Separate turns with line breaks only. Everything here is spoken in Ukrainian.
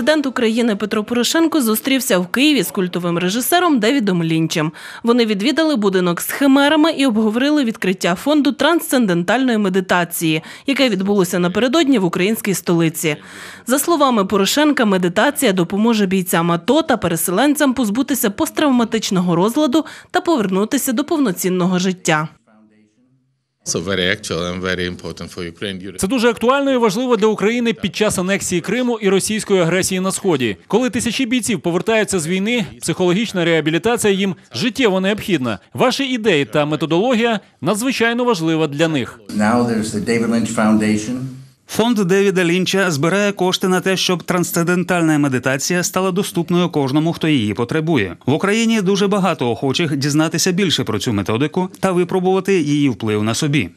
Президент України Петро Порошенко зустрівся в Києві з культовим режисером Девідом Лінчем. Вони відвідали будинок з химерами і обговорили відкриття фонду трансцендентальної медитації, яке відбулося напередодні в українській столиці. За словами Порошенка, медитація допоможе бійцям АТО та переселенцям позбутися посттравматичного розладу та повернутися до повноцінного
життя.
Це дуже актуально і важливо для України під час анексії Криму і російської агресії на сході. Коли тисячі бійців повертаються з війни, психологічна реабілітація їм життєво необхідна. Ваші ідеї та методологія надзвичайно важлива для них.
Фонд Девіда Лінча збирає кошти на те, щоб трансцендентальна медитація стала доступною кожному, хто її потребує. В Україні дуже багато охочих дізнатися більше про цю методику та випробувати її вплив на собі.